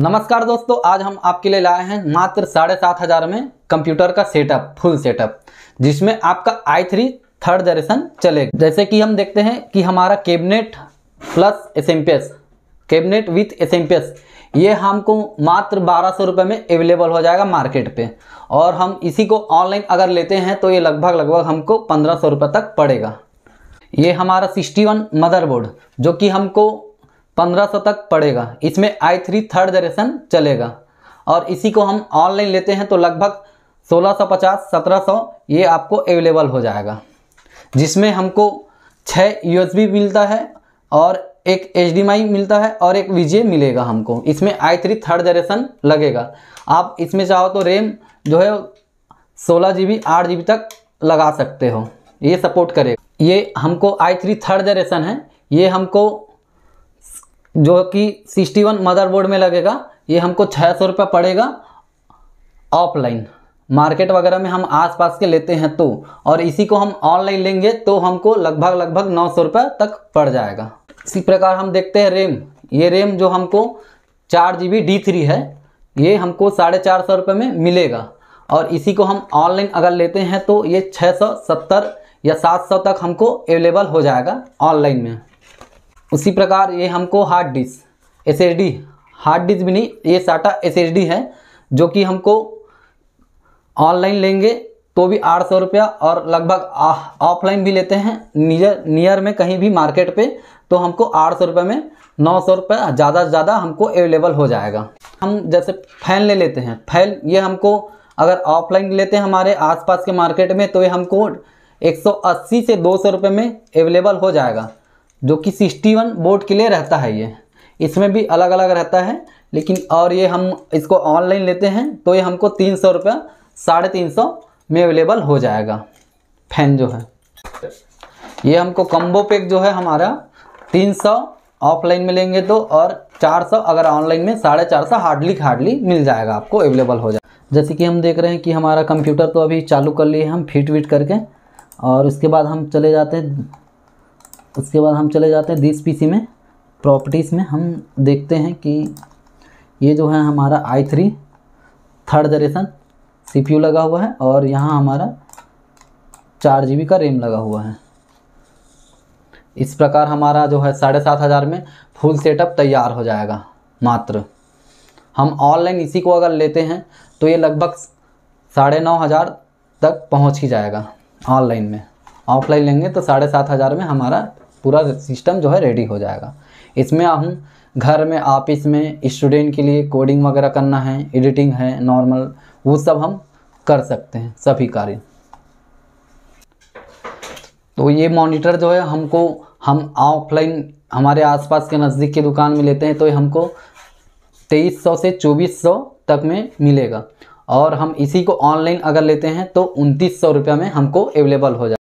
नमस्कार दोस्तों आज हम आपके लिए लाए हैं मात्र साढ़े सात हज़ार में कंप्यूटर का सेटअप फुल सेटअप जिसमें आपका आई थ्री थर्ड जनरेशन चलेगा जैसे कि हम देखते हैं कि हमारा cabinet plus S M P S cabinet with S M P S ये हमको मात्र बारह सौ रुपये में अवेलेबल हो जाएगा मार्केट पे और हम इसी को ऑनलाइन अगर लेते हैं तो ये लगभग लगभग हमको पंद्रह सौ रुपये तक पड़ेगा ये हमारा सिक्सटी वन मदरबोर्ड जो कि हमको पंद्रह सौ तक पड़ेगा इसमें आई थ्री थर्ड जनरेशन चलेगा और इसी को हम ऑनलाइन लेते हैं तो लगभग सोलह सौ पचास सत्रह सौ ये आपको अवेलेबल हो जाएगा जिसमें हमको छः बी मिलता है और एक एच मिलता है और एक वी मिलेगा हमको इसमें आई थ्री थर्ड जनरेशन लगेगा आप इसमें चाहो तो रेम जो है सोलह जी बी आठ जी बी तक लगा सकते हो ये सपोर्ट करेगा ये हमको आई थ्री थर्ड जनरेशन है ये हमको जो कि सिक्सटी वन मदरबोर्ड में लगेगा ये हमको छः सौ रुपये पड़ेगा ऑफलाइन मार्केट वगैरह में हम आसपास के लेते हैं तो और इसी को हम ऑनलाइन लेंगे तो हमको लगभग लगभग नौ सौ रुपये तक पड़ जाएगा इसी प्रकार हम देखते हैं रेम ये रेम जो हमको चार जी बी डी थ्री है ये हमको साढ़े चार सौ रुपये में मिलेगा और इसी को हम ऑनलाइन अगर लेते हैं तो ये छः सौ सत्तर या सात सौ तक हमको अवेलेबल हो जाएगा ऑनलाइन में उसी प्रकार ये हमको hard disk S hard disk भी नहीं ये साटा एस है जो कि हमको ऑनलाइन लेंगे तो भी आठ सौ रुपया और लगभग ऑफलाइन भी लेते हैं नियर नियर में कहीं भी मार्केट पे तो हमको आठ सौ रुपये में नौ सौ रुपये ज़्यादा से ज़्यादा हमको अवेलेबल हो जाएगा हम जैसे फैन ले लेते हैं फैन ये हमको अगर ऑफलाइन लेते हैं हमारे आसपास के मार्केट में तो ये हमको 180 से दो सौ रुपये में अवेलेबल हो जाएगा जो कि सिक्सटी वन बोर्ड के लिए रहता है ये इसमें भी अलग अलग रहता है लेकिन और ये हम इसको ऑनलाइन लेते हैं तो ये हमको तीन सौ रुपया साढ़े तीन सौ में अवेलेबल हो जाएगा फैन जो है ये हमको कम्बो पैक जो है हमारा तीन सौ ऑफलाइन में लेंगे तो और चार सौ अगर ऑनलाइन में साढ़े चार सौ हार्डली हार्डली मिल जाएगा आपको अवेलेबल हो जाए जैसे कि हम देख रहे हैं कि हमारा कंप्यूटर तो अभी चालू कर लिए हम फिट विट करके और उसके बाद हम चले जाते हैं उसके बाद हम चले जाते हैं दिस पीसी में प्रॉपर्टीज़ में हम देखते हैं कि ये जो है हमारा आई थ्री थर्ड जनरेशन सी लगा हुआ है और यहाँ हमारा चार जी का रेम लगा हुआ है इस प्रकार हमारा जो है साढ़े सात हज़ार में फुल सेटअप तैयार हो जाएगा मात्र हम ऑनलाइन इसी को अगर लेते हैं तो ये लगभग साढ़े नौ हज़ार तक पहुंच ही जाएगा ऑनलाइन में ऑफलाइन लेंगे तो साढ़े सात हज़ार में हमारा पूरा सिस्टम जो है रेडी हो जाएगा इसमें हम घर में ऑफिस में स्टूडेंट के लिए कोडिंग वगैरह करना है एडिटिंग है नॉर्मल वो सब हम कर सकते हैं सभी कार्य तो ये मॉनिटर जो है हमको हम ऑफलाइन हमारे आसपास के नज़दीक की दुकान में लेते हैं तो ये हमको तेईस सौ से चौबीस सौ तक में मिलेगा और हम इसी को ऑनलाइन अगर लेते हैं तो उनतीस सौ रुपया में हमको अवेलेबल हो जाए